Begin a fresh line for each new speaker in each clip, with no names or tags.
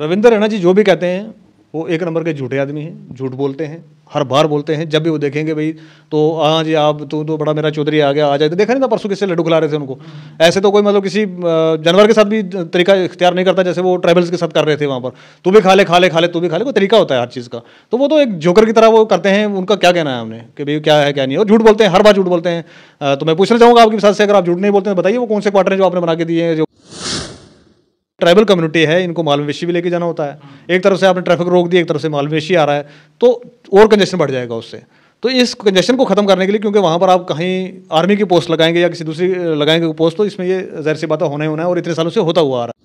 रविंदर रैना जी जो भी कहते हैं वो एक नंबर के झूठे आदमी हैं झूठ बोलते हैं हर बार बोलते हैं जब भी वो देखेंगे भाई तो हाँ जी आप तो तो बड़ा मेरा चौधरी आ गया आ जाए तो देखा नहीं था परसों किससे लड्डू खिला रहे थे उनको ऐसे तो कोई मतलब किसी जानवर के साथ भी तरीका इख्तियार नहीं करता जैसे वो ट्राइबल्स के साथ कर रहे थे वहाँ पर तू भी खा ले खा ले खा ले तू भी खा ले कोई तरीका होता है हर चीज़ का तो वो तो एक जोकर की तरह वो करते हैं उनका क्या कहना है हमने कि भाई क्या है क्या नहीं और झूठ बोलते हैं हर बार झूठ बोलते हैं तो मैं पूछना चाहूँगा आपके साथ से अगर आप झूठ नहीं बोलते हैं बताइए वो कौन से क्वार्टर हैं जो आपने बना के दिए हैं जो ट्राइबल कम्युनिटी है इनको माल मवेशी भी लेके जाना होता है एक तरफ से आपने ट्रैफिक रोक दी एक तरफ से माल मवेशी आ रहा है तो और कंजेशन बढ़ जाएगा उससे तो इस कंजेशन को ख़त्म करने के लिए क्योंकि वहाँ पर आप कहीं आर्मी की पोस्ट लगाएंगे या किसी दूसरी लगाएंगे पोस्ट तो इसमें ये जहर सी बातें होना ही होना है और इतने सालों से होता हुआ आ रहा है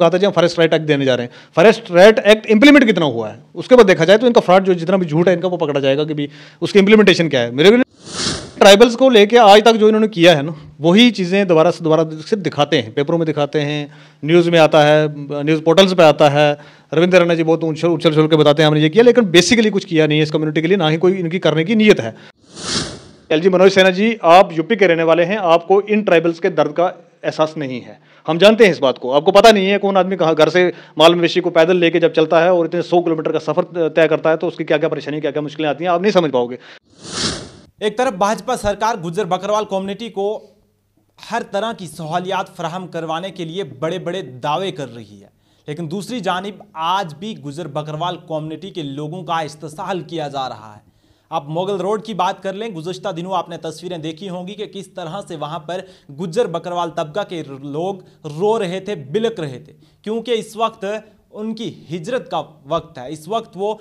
कहा था जी हम फॉरेस्ट राइट एक्ट देने जा रहे हैं फॉरेस्ट राइट एक्ट इंप्लीमेंट कितना हुआ है उसके बाद देखा जाए तो इनका फ्रॉड जो जितना भी झूठ है इनका वो पकड़ा जाएगा कि भी उसकी इंप्लीमेंटेशन क्या है मेरे ट्राइबल्स को लेके आज तक जो इन्होंने किया है ना वही चीज़ें दोबारा से दोबारा सिर्फ दिखाते हैं पेपरों में दिखाते हैं न्यूज़ में आता है न्यूज़ पोर्टल्स पे आता है रविंद्र राणा जी बहुत उछल उछल छुल के बताते हैं हमने ये किया लेकिन बेसिकली कुछ किया नहीं है इस कम्युनिटी के लिए ना ही कोई इनकी करने की नीयत है एल जी मनोज सेना जी आप यूपी के रहने वाले हैं आपको इन ट्राइबल्स के दर्द का एहसास नहीं है हम जानते हैं इस बात को आपको पता नहीं है कौन आदमी कहाँ घर से माल मवेशी को पैदल लेके जब चलता है और इतने सौ किलोमीटर का सफ़र तय करता है तो उसकी क्या क्या परेशानी क्या क्या मुश्किलें आती हैं आप नहीं समझ पाओगे
एक तरफ भाजपा सरकार गुजर बकरवाल कम्युनिटी को हर तरह की सहूलियात फ्राहम करवाने के लिए बड़े बड़े दावे कर रही है लेकिन दूसरी जानब आज भी गुजर बकरवाल कम्युनिटी के लोगों का इस्तेसाल किया जा रहा है आप मोगल रोड की बात कर लें गुजशत दिनों आपने तस्वीरें देखी होंगी कि किस तरह से वहाँ पर गुज्जर बकरवाल तबका के लोग रो रहे थे बिलक रहे थे क्योंकि इस वक्त उनकी हिजरत का वक्त है इस वक्त वो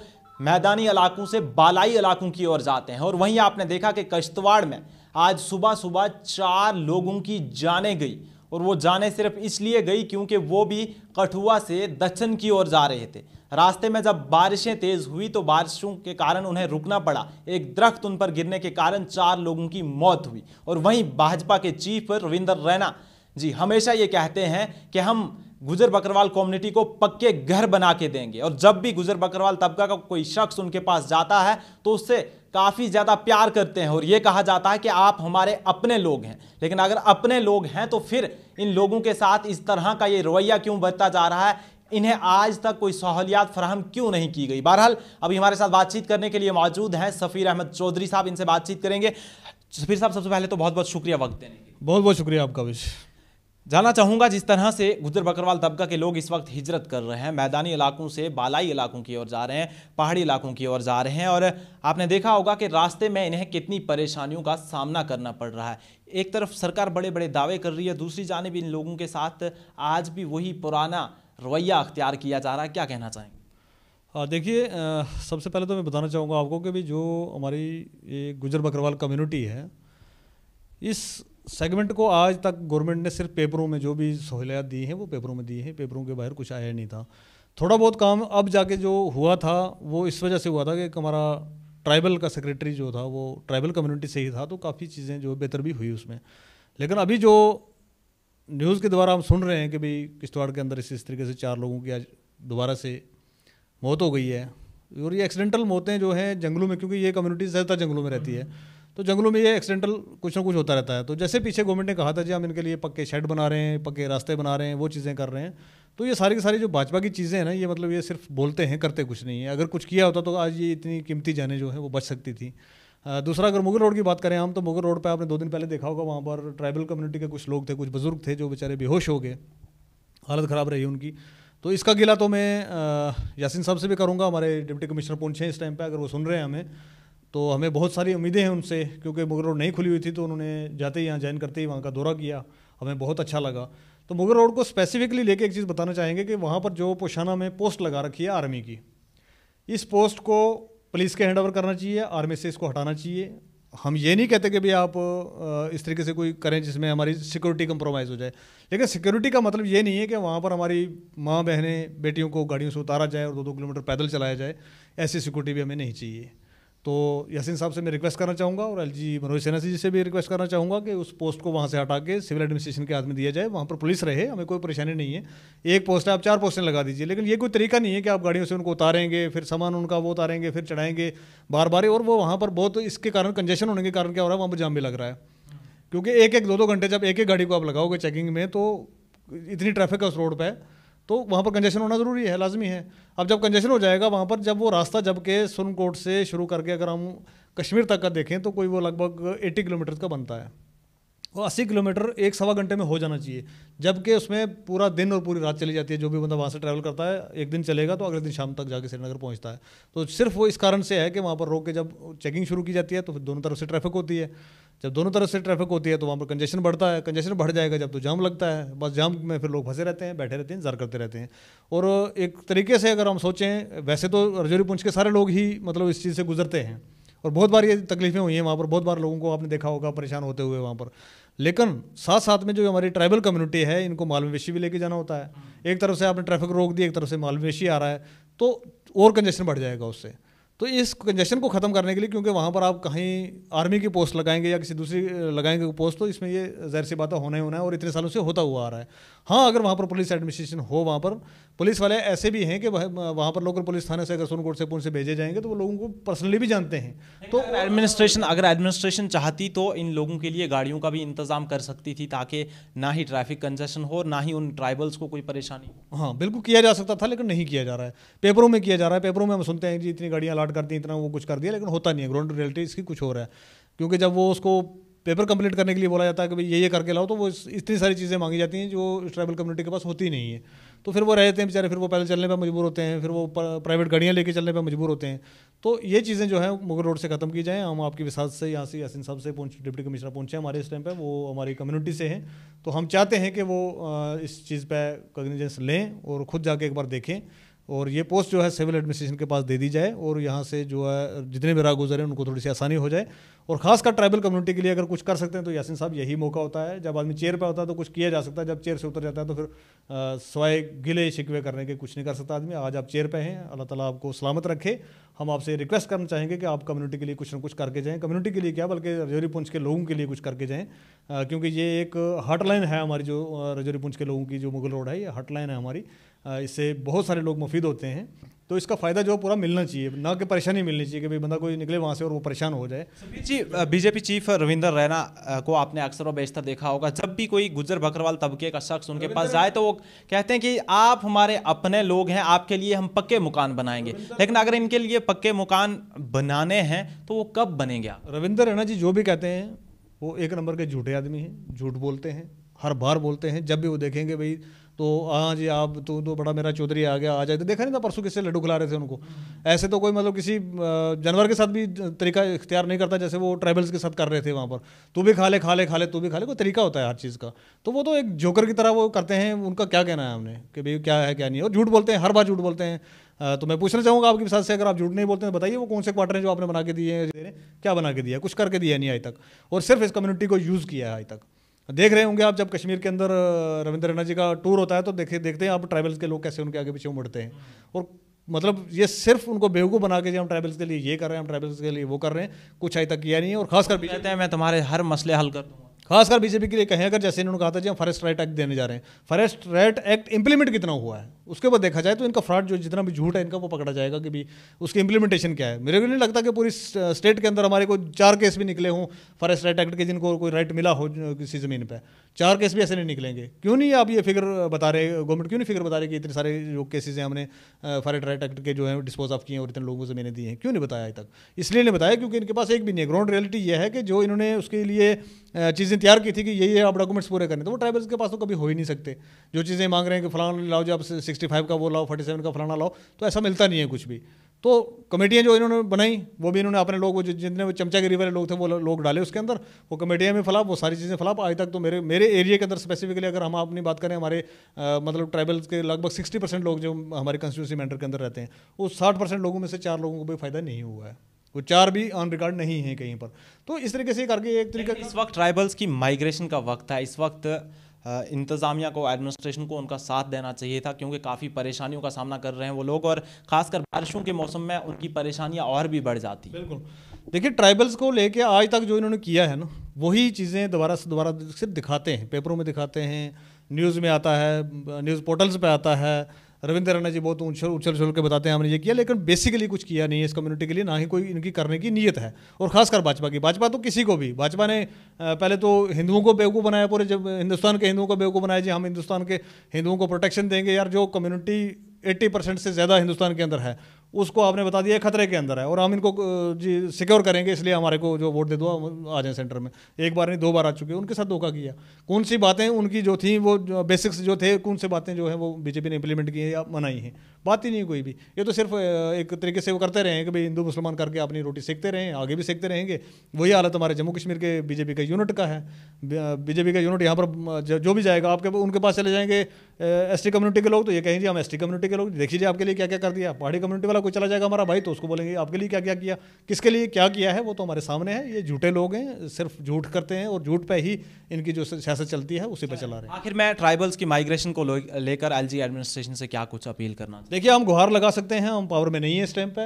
मैदानी इलाकों से बालाई इलाकों की ओर जाते हैं और वहीं आपने देखा कि कश्तवाड़ में आज सुबह सुबह चार लोगों की जाने गई और वो जाने सिर्फ इसलिए गई क्योंकि वो भी कठुआ से दक्षिण की ओर जा रहे थे रास्ते में जब बारिशें तेज़ हुई तो बारिशों के कारण उन्हें रुकना पड़ा एक दरख्त उन पर गिरने के कारण चार लोगों की मौत हुई और वहीं भाजपा के चीफ रविंदर रैना जी हमेशा ये कहते हैं कि हम गुजर बकरवाल कम्युनिटी को पक्के घर बना के देंगे और जब भी गुजर बकरवाल तबका का कोई शख्स उनके पास जाता है तो उससे काफ़ी ज़्यादा प्यार करते हैं और ये कहा जाता है कि आप हमारे अपने लोग हैं लेकिन अगर अपने लोग हैं तो फिर इन लोगों के साथ इस तरह का ये रवैया क्यों बरता जा रहा है इन्हें आज तक कोई सहूलियात फराहम क्यों नहीं की गई बहरहाल अभी हमारे साथ बातचीत करने के लिए मौजूद हैं सफ़ीर अहमद चौधरी साहब इनसे बातचीत करेंगे सफ़ीर साहब सबसे पहले तो बहुत बहुत शुक्रिया वक्त देने के बहुत
बहुत शुक्रिया आपका विश
जाना चाहूँगा जिस तरह से गुजर बकरवाल तबका के लोग इस वक्त हिजरत कर रहे हैं मैदानी इलाकों से बालाई इलाकों की ओर जा रहे हैं पहाड़ी इलाकों की ओर जा रहे हैं और आपने देखा होगा कि रास्ते में इन्हें कितनी परेशानियों का सामना करना पड़ रहा है एक तरफ सरकार बड़े बड़े दावे कर रही है दूसरी जानब इन लोगों के साथ आज भी वही पुराना रवैया अख्तियार
किया जा रहा है क्या कहना चाहेंगे देखिए सबसे पहले तो मैं बताना चाहूँगा आपको कि भी जो हमारी गुजर बकरवाल कम्यूनिटी है इस सेगमेंट को आज तक गवर्नमेंट ने सिर्फ पेपरों में जो भी सहूलियात दी हैं वो पेपरों में दी हैं पेपरों के बाहर कुछ आया नहीं था थोड़ा बहुत काम अब जाके जो हुआ था वो इस वजह से हुआ था कि हमारा ट्राइबल का सेक्रेटरी जो था वो ट्राइबल कम्युनिटी से ही था तो काफ़ी चीज़ें जो बेहतर भी हुई उसमें लेकिन अभी जो न्यूज़ के द्वारा हम सुन रहे हैं कि भाई किश्तवाड़ के अंदर इस इस तरीके से चार लोगों की आज दोबारा से मौत हो गई है और ये एक्सीडेंटल मौतें जो हैं जंगलों में क्योंकि ये कम्युनिटी ज़्यादातर जंगलों में रहती है तो जंगलों में ये एक्सीडेंटल कुछ ना कुछ होता रहता है तो जैसे पीछे गवर्नमेंट ने कहा था जी हम इनके लिए पक्के शेड बना रहे हैं पक्के रास्ते बना रहे हैं वो चीज़ें कर रहे हैं तो ये सारी की सारी जो भाजपा की चीज़ें हैं ना ये मतलब ये सिर्फ बोलते हैं करते कुछ नहीं है अगर कुछ किया होता तो आज ये इतनी कीमती जाने जो है वो बच सकती थी दूसरा अगर मुगल रोड की बात करें हम तो मुगल रोड पर आपने दो दिन पहले देखा होगा वहाँ पर ट्राइबल कम्युनिटी के कुछ लोग थे कुछ बुज़ुर्ग थे जो बेचारे बेहोश हो गए हालत ख़राब रही उनकी तो इसका गिला तो मैं यासिन साहब से भी करूँगा हमारे डिप्टी कमिश्नर हैं इस टाइम पर अगर वो सुन रहे हैं हमें तो हमें बहुत सारी उम्मीदें हैं उनसे क्योंकि मुगर रोड नहीं खुली हुई थी तो उन्होंने जाते ही यहाँ ज्वाइन करते ही वहाँ का दौरा किया हमें बहुत अच्छा लगा तो मुगर रोड को स्पेसिफिकली लेके एक चीज़ बताना चाहेंगे कि वहाँ पर जो पोशाना में पोस्ट लगा रखी है आर्मी की इस पोस्ट को पुलिस के हैंड करना चाहिए आर्मी से इसको हटाना चाहिए हम ये नहीं कहते कि भाई आप इस तरीके से कोई करें जिसमें हमारी सिक्योरिटी कम्प्रोमाइज़ हो जाए लेकिन सिक्योरिटी का मतलब ये नहीं है कि वहाँ पर हमारी माँ बहनें बेटियों को गाड़ियों से उतारा जाए और दो दो किलोमीटर पैदल चलाया जाए ऐसी सिक्योरिटी भी हमें नहीं चाहिए तो यासिन साहब से मैं रिक्वेस्ट करना चाहूँगा और एल जी मनोज सेना जी से भी रिक्वेस्ट करना चाहूँगा कि उस पोस्ट को वहाँ से हटा के सिविल एडमिनिस्ट्रेशन के आदमी दिया जाए वहाँ पर पुलिस रहे हमें कोई परेशानी नहीं है एक पोस्ट है आप चार पोस्टें लगा दीजिए लेकिन ये कोई तरीका नहीं है कि आप गाड़ियों से उनको उतारेंगे फिर सामान उनका वो उतारेंगे फिर चढ़ाएंगे बार बार और वो वहाँ पर बहुत इसके कारण कंजेशन होने के कारण क्या हो रहा है वहाँ पर जाम भी लग रहा है क्योंकि एक एक दो दो घंटे जब एक एक गाड़ी को आप लगाओगे चेकिंग में तो इतनी ट्रैफिक है उस रोड पर तो वहाँ पर कंजेशन होना ज़रूरी है लाजमी है अब जब कंजेशन हो जाएगा वहाँ पर जब वो रास्ता जब के सुनकोट से शुरू करके अगर हम कश्मीर तक का देखें तो कोई वो लगभग 80 किलोमीटर का बनता है वो अस्सी किलोमीटर एक सवा घंटे में हो जाना चाहिए जबकि उसमें पूरा दिन और पूरी रात चली जाती है जो भी बंदा वहाँ से ट्रैवल करता है एक दिन चलेगा तो अगले दिन शाम तक जाके श्रीनगर पहुँचता है तो सिर्फ वो इस कारण से है कि वहाँ पर रोक के जब चेकिंग शुरू की जाती है तो फिर दोनों तरफ से ट्रैफिक होती है जब दोनों तरफ से ट्रैफिक होती है तो वहाँ पर कंजेशन बढ़ता है कंजेशन बढ़ जाएगा जब तो जाम लगता है बस जाम में फिर लोग फंसे रहते हैं बैठे रहते हैं इंतजार करते रहते हैं और एक तरीके से अगर हम सोचें वैसे तो रजौरी पुंछ के सारे लोग ही मतलब इस चीज़ से गुजरते हैं और बहुत बार ये तकलीफ़ें हुई हैं वहाँ पर बहुत बार लोगों को आपने देखा होगा परेशान होते हुए वहाँ पर लेकिन साथ साथ में जो हमारी ट्राइबल कम्युनिटी है इनको माल मवेशी भी लेके जाना होता है एक तरफ से आपने ट्रैफिक रोक दी एक तरफ से माल मवेशी आ रहा है तो और कंजेशन बढ़ जाएगा उससे तो इस कंजेशन को ख़त्म करने के लिए क्योंकि वहाँ पर आप कहीं आर्मी की पोस्ट लगाएंगे या किसी दूसरी लगाएंगे पोस्ट तो इसमें ये जहर सी बात होना ही होना है और इतने सालों से होता हुआ आ रहा है हाँ अगर वहाँ पर पुलिस एडमिनिस्ट्रेशन हो वहाँ पर पुलिस वाले ऐसे भी हैं कि वहाँ पर लोकल पुलिस थाने से अगर सोनकोट से पुणे से भेजे जाएंगे तो वो लोगों को पर्सनली भी जानते हैं
तो एडमिनिस्ट्रेशन तो अगर एडमिनिस्ट्रेशन चाहती तो इन लोगों के लिए गाड़ियों का भी इंतजाम कर सकती थी ताकि ना ही ट्रैफिक कंजेशन हो ना ही उन ट्राइबल्स को कोई परेशानी हो हाँ बिल्कुल किया जा सकता था लेकिन
नहीं किया जा रहा है पेपरों में किया जा रहा है पेपरों में हम सुनते हैं जी इतनी गाड़ियाँ स्टार्ट करती हैं इतना वो कुछ कर दिया लेकिन होता नहीं है ग्राउंड रियलिटी इसकी कुछ हो रहा है क्योंकि जब वो उसको पेपर कंप्लीट करने के लिए बोला जाता है कि भाई ये ये करके लाओ तो वो इतनी सारी चीज़ें मांगी जाती हैं जो ट्राइबल कम्युनिटी के पास होती नहीं है तो फिर वो रहते हैं बेचारे फिर वो पैदल चलने पर मजबूर होते हैं फिर वो प्राइवेट गाड़ियाँ लेके चलने पर मजबूर होते हैं तो ये चीज़ें जो है मुगल रोड से खत्म की जाएँ हम आपकी विसाद से यहाँ से यासिन साहब से पहुँच डिप्टी कमिश्नर पहुँचे हमारे इस टाइम पर वो हमारी कम्युनिटी से हैं तो हम चाहते हैं कि वो इस चीज़ पर कग्निजेंस लें और खुद जाके एक बार देखें और ये पोस्ट जो है सिविल एडमिनिस्ट्रेशन के पास दे दी जाए और यहाँ से जो है जितने भी राह हैं उनको थोड़ी सी आसानी हो जाए और खासकर ट्राइबल कम्युनिटी के लिए अगर कुछ कर सकते हैं तो यासिन साहब यही मौका होता है जब आदमी चेयर पर होता है तो कुछ किया जा सकता है जब चेयर से उतर जाता है तो फिर सवाए गिले शिकवे करने के कुछ नहीं कर सकता आदमी आज आप चेयर पर हैं अल्लाह ताला आपको सलामत रखे हम आपसे रिक्वेस्ट करना चाहेंगे कि आप कम्युनिटी के लिए कुछ ना कुछ करके जाएँ कम्युनिटी के लिए क्या बल्कि रजौरी पुंछ के लोगों के लिए कुछ करके जाएँ क्योंकि ये एक हॉटलाइन है हमारी जो रजौरी पुंछ के लोगों की जो मुगल रोड है ये हॉटलाइन है हमारी इससे बहुत सारे लोग मुफीद होते हैं तो इसका फ़ायदा जो पूरा मिलना चाहिए ना कि परेशानी मिलनी चाहिए कि भाई बंदा कोई निकले वहाँ से और वो परेशान हो जाए
जी अच्छा, बीजेपी चीफ रविंदर रैना को आपने अक्सर और बेशतर देखा होगा जब भी कोई गुजर बकरवाल तबके का शख्स उनके पास जाए तो वो कहते हैं कि आप हमारे अपने लोग हैं आपके लिए हम पक्के मकान बनाएंगे लेकिन अगर इनके लिए पक्के मकान बनाने हैं तो वो
कब बनेंगे रविंदर रैना जी जो भी कहते हैं वो एक नंबर के झूठे आदमी हैं झूठ बोलते हैं हर बार बोलते हैं जब भी वो देखेंगे भाई तो हाँ जी आप तो तो बड़ा मेरा चौधरी आ गया आ जाए तो देखा नहीं था परसों किससे लड्डू खिला रहे थे उनको ऐसे तो कोई मतलब किसी जानवर के साथ भी तरीका इख्तियार नहीं करता जैसे वो ट्रेवल्स के साथ कर रहे थे वहाँ पर तू भी खा ले खा ले खा ले तू भी खा ले कोई तरीका होता है हर चीज़ का तो वो तो एक जोकर की तरह वो करते हैं उनका क्या कहना है हमने कि भाई क्या है क्या नहीं और झूठ बोलते हैं हर बार झूठ बोलते हैं तो मैं पूछना चाहूँगा आपके साथ से अगर आप झूठ नहीं बोलते हैं तो बताइए वो कौन से क्वार्टर हैं जो आपने बना के दिए हैं क्या बना के दिया कुछ करके दिया नहीं आज तक और सिर्फ इस कम्युनिटी को यूज़ किया है आज तक देख रहे होंगे आप जब कश्मीर के अंदर रविंद्र रैना जी का टूर होता है तो देखे देखते हैं आप ट्राइबल्स के लोग कैसे उनके आगे पीछे उमड़ते हैं और मतलब ये सिर्फ उनको बेवकूफ़ बना के हम ट्राइबल्स के लिए ये कर रहे हैं हम ट्राइबल्स के लिए वो कर रहे हैं कुछ अभी तक किया नहीं है और खासकर भी कहते हैं मैं तुम्हारे हर मसले हल कर दूँगा खासकर बीजेपी के लिए कहें अगर जैसे इन्होंने कहा था जी हम फॉरेस्ट राइट एक्ट देने जा रहे हैं फॉरेस्ट राइट एक्ट इंप्लीमेंट कितना हुआ है उसके ऊपर देखा जाए तो इनका फ्रॉड जो जितना भी झूठ है इनका वो पकड़ा जाएगा कि भाई उसकी इंप्लीमेंटेशन क्या है मेरे को नहीं लगता कि पूरी स्टेट के अंदर हमारे को चार केस भी निकले हों फॉरेस्ट राइट एक्ट के जिनको कोई राइट मिला हो किसी ज़मीन पर चार केस भी ऐसे नहीं निकलेंगे क्यों नहीं आप ये फिगर बता रहे गवर्नमेंट क्यों नहीं फिगर बता रहे कि इतने सारे जो केसेज हैं हमने फॉरेस्ट राइट एक्ट के जो है डिस्पोज ऑफ किए हैं और इतने लोगों को मैंने दी हैं क्यों नहीं बताया अभी तक इसलिए नहीं बताया क्योंकि इनके पास एक भी नहीं है ग्राउंड रियलिटी यह है कि जो इन्होंने उसके लिए चीज़ें तैयार की थी कि यही आप डॉक्यूमेंट्स पूरे करने तो वो ट्राइबल्स के पास तो कभी हो ही नहीं सकते जो चीज़ें मांग रहे हैं कि फलाना लाओ जो आप सिक्सटी फाइव का वो लाओ फोर्टी सेवन का फलाना लाओ तो ऐसा मिलता नहीं है कुछ भी तो कमेटियाँ जो इन्होंने बनाई वो भी इन्होंने अपने लोग वो जितने वो चमचागिरी वाले लोग थे वो लोग डाले उसके अंदर वो कमेटियाँ में फलाप वो सारी चीज़ें फैलाप आज तक तो मेरे मेरे एरिया के अंदर स्पेसिफिकली अगर हम अपनी बात करें हमारे आ, मतलब ट्राइबल्स के लगभग सिक्सटी परसेंट लोग जो हमारे कंस्टिट्यूंसी मैंटर के अंदर रहते हैं उस साठ परसेंट लोगों में से चार लोगों को भी फायदा नहीं हुआ है वो चार भी ऑन रिकॉर्ड नहीं है कहीं पर तो इस तरीके से करके एक तरीके इस वक्त ट्राइबल्स की माइग्रेशन का वक्त है इस वक्त
इंतज़ामिया को एडमिनिस्ट्रेशन को उनका साथ देना चाहिए था क्योंकि काफ़ी परेशानियों का सामना
कर रहे हैं वो लोग और ख़ासकर बारिशों के मौसम में उनकी परेशानियाँ और भी बढ़ जाती बिल्कुल देखिए ट्राइबल्स को लेके आज तक जो इन्होंने किया है ना वही चीज़ें दोबारा से दोबारा सिर्फ दिखाते हैं पेपरों में दिखाते हैं न्यूज़ में आता है न्यूज़ पोर्टल्स पर आता है रविंद्र राणा जी बहुत उछल उछल उछल के बताते हैं हमने ये किया लेकिन बेसिकली कुछ किया नहीं है इस कम्युनिटी के लिए ना ही कोई इनकी करने की नीयत है और खासकर भाजपा की भाजपा तो किसी को भी भाजपा ने पहले तो हिंदुओं को बेवकूफ़ बनाया पूरे जब हिंदुस्तान के हिंदुओं को बेवकूफ़ बनाया जी हम हिंदुस्तान के हिंदुओं को प्रोटेक्शन देंगे यार जो कम्युनिटी 80 परसेंट से ज़्यादा हिंदुस्तान के अंदर है उसको आपने बता दिया खतरे के अंदर है और हम इनको जी सिक्योर करेंगे इसलिए हमारे को जो वोट दे दो आ जाए सेंटर में एक बार नहीं दो बार आ चुके उनके साथ धोखा किया कौन सी बातें उनकी जो थी वो बेसिक्स जो थे कौन से बातें जो हैं वो बीजेपी ने इम्प्लीमेंट की हैं या मनाई हैं बात ही नहीं कोई भी ये तो सिर्फ एक तरीके से वो करते रहे हैं कि भाई हिंदू मुसलमान करके अपनी रोटी सेकते रहें आगे भी सेकते रहेंगे वही हालत हमारे जम्मू कश्मीर के बीजेपी का यूनिट का है बीजेपी का यूनिट यहाँ पर जो भी जाएगा आपके उनके पास चले जाएंगे एस कम्युनिटी के लोग तो ये कहेंगे हम एस कम्युनिटी के लोग देखिए आपके लिए क्या क्या कर दिया पहाड़ी कम्युनिटी वाला कोई चला जाएगा हमारा भाई तो उसको बोलेंगे आपके लिए क्या क्या किया किसके लिए क्या किया है वो तो हमारे सामने है ये झूठे लोग हैं सिर्फ झूठ करते हैं और झूठ पर ही इनकी जो सियासत चलती है उसी पर चला रहे
हैं आखिर मैं ट्राइबल्स की माइग्रेशन को लेकर एल एडमिनिस्ट्रेशन से क्या कुछ अपील करना
देखिए हम गुहार लगा सकते हैं हम पावर में नहीं है इस टाइम पे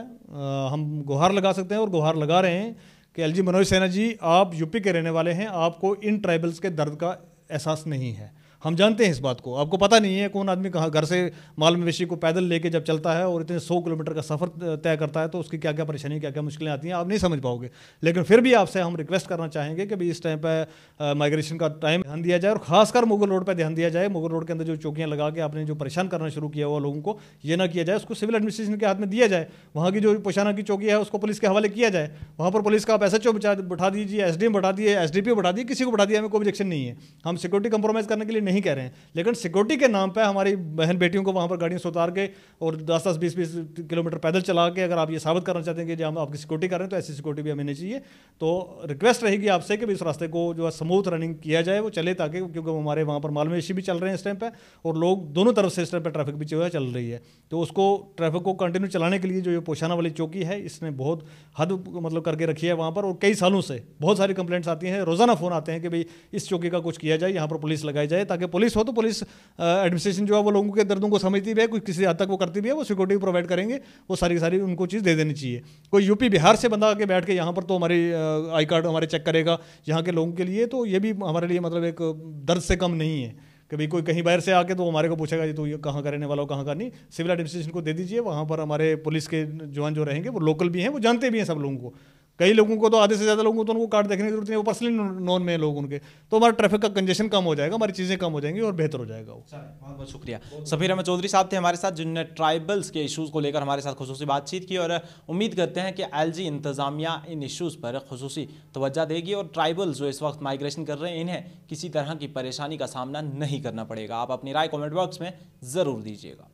हम गुहार लगा सकते हैं और गुहार लगा रहे हैं कि एलजी मनोज सेना जी आप यूपी के रहने वाले हैं आपको इन ट्राइबल्स के दर्द का एहसास नहीं है हम जानते हैं इस बात को आपको पता नहीं है कौन आदमी कहाँ घर से माल मवेशी को पैदल लेके जब चलता है और इतने सौ किलोमीटर का सफ़र तय करता है तो उसकी क्या क्या परेशानी क्या क्या मुश्किलें आती हैं आप नहीं समझ पाओगे लेकिन फिर भी आपसे हम रिक्वेस्ट करना चाहेंगे कि भाई इस टाइम पर माइग्रेशन का टाइम ध्यान दिया जाए और खासकर मुगल रोड पर ध्यान दिया जाए मुगल रोड के अंदर जो चौकियाँ लगा के आपने जो परेशान करना शुरू किया हुआ लोगों को ये ना किया जाए उसको सिविल एडमिनिस्ट्रेशन के हाथ में दिया जाए वहाँ की जो पोशाना की चौकी है उसको पुलिस के हवाले किया जाए वहाँ पर पुलिस का आप एस एच बिठा दीजिए एस डी एम बढ़ा दिए एस डी पी बढ़ा दिए किसी को बढ़ा दिया हमें कोई ऑब्जेक्शन नहीं है हम सिक्योरिटी कंप्रोमाइज़ करने के लिए नहीं नहीं कह रहे हैं लेकिन सिक्योरिटी के नाम पर हमारी बहन बेटियों को वहाँ पर गाड़ियों से उतार के और दस दस बीस बीस किलोमीटर पैदल चला के अगर आप ये साबित करना चाहते हैं कि हम आपकी सिक्योरिटी कर रहे हैं तो ऐसी सिक्योरिटी भी हमें नहीं चाहिए तो रिक्वेस्ट रहेगी आपसे कि इस रास्ते को जो है स्मूथ रनिंग किया जाए वो चले ताकि क्योंकि हमारे वहाँ पर मालमवेशी भी चल रहे हैं इस टाइम पर और लोग दोनों तरफ से इस टाइम पर ट्रैफिक भी जो है चल रही है तो उसको ट्रैफिक को कंटिन्यू चलाने के लिए जो ये पोशाना वाली चौकी है इसने बहुत हद मतलब करके रखी है वहाँ पर और कई सालों से बहुत सारी कंप्लेंट्स आती हैं रोज़ाना फ़ोन आते हैं कि भाई इस चौकी का कुछ किया जाए यहाँ पर पुलिस लगाई जाए ताकि करके पुलिस हो तो पुलिस एडमिनिस्ट्रेशन जो है वो लोगों के दर्दों को समझती भी है कुछ किसी हद तक वो करती भी है वो सिक्योरिटी प्रोवाइड करेंगे वो सारी सारी उनको चीज़ दे देनी चाहिए कोई यूपी बिहार से बंदा आके बैठ के यहाँ पर तो हमारी आई कार्ड हमारे चेक करेगा यहाँ के लोगों के लिए तो ये भी हमारे लिए मतलब एक दर्द से कम नहीं है कभी कोई कहीं बाहर से आके तो हमारे को पूछेगा जी तो ये कहाँ का रहने वाला हो कहाँ का नहीं सिविल एडमिनिस्ट्रेशन को दे दीजिए वहाँ पर हमारे पुलिस के जवान जो रहेंगे वो लोकल भी हैं वो जानते भी हैं सब लोगों को कई लोगों को तो आधे से ज़्यादा लोगों को तो उनको कार्ड देखने की जरूरत नहीं वो पर्सनली नॉन में लोग उनके तो हमारा ट्रैफिक का कंजेशन कम हो जाएगा हमारी चीज़ें कम हो जाएंगी और बेहतर हो जाएगा वो बहुत बहुत शुक्रिया
सफ़ीर अहमद चौधरी साहब थे
हमारे साथ जिनने ट्राइबल्स
के इशूज़ को लेकर हमारे साथ खसूस बातचीत की और उम्मीद करते हैं कि एल जी इंतज़ामिया इन इशूज़ पर खसूस तोज्जा देगी और ट्राइबल्स जो इस वक्त माइग्रेशन कर रहे हैं इन्हें किसी तरह की परेशानी का सामना नहीं करना पड़ेगा आप अपनी राय कॉमेंट बॉक्स में ज़रूर दीजिएगा